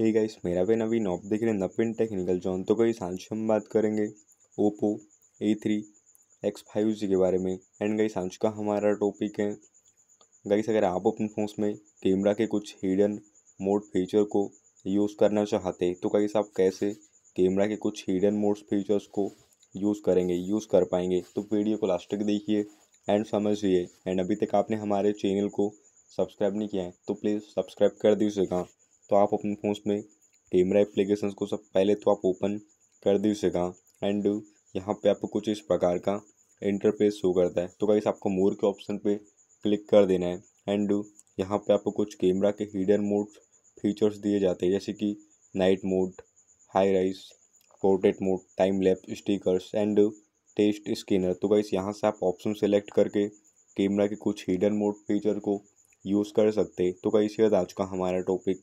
hey guys मेरा भी नवीन op देख रहे हैं नपिन टेक्निकल जॉन तो साल से हम बात करेंगे Oppo A three X five G के बारे में एंड गाइस आज का हमारा टॉपिक है गाइस अगर आप अपने फोन में कैमरा के कुछ हिडन मोड फीचर को यूज़ करना चाहते तो गाइस आप कैसे कैमरा के कुछ हिडन मोड फीचर्स को यूज़ करेंगे यूज़ कर पाएंगे तो वीडियो को लास्ट तक देखिए एंड समझिए एंड अभी तक आपने हमारे चैनल को सब्सक्राइब नहीं किया है तो प्लीज़ सब्सक्राइब कर दीजिएगा तो आप अपने फ़ोन में कैमरा एप्लीकेशन को सब पहले तो आप ओपन कर दीजिएगा एंड यहाँ पे आपको कुछ इस प्रकार का इंटरफेस शो करता है तो कहीं आपको मोर के ऑप्शन पे क्लिक कर देना है एंड यहाँ पे आपको कुछ कैमरा के हिडन मोड फीचर्स दिए जाते हैं जैसे कि night mode high res portrait mode time lapse stickers and text scanner तो कहीं यहाँ से आप ऑप्शन सेलेक्ट करके कैमरा के कुछ हिडन मोड फीचर को यूज़ कर सकते तो से आज का हमारा टॉपिक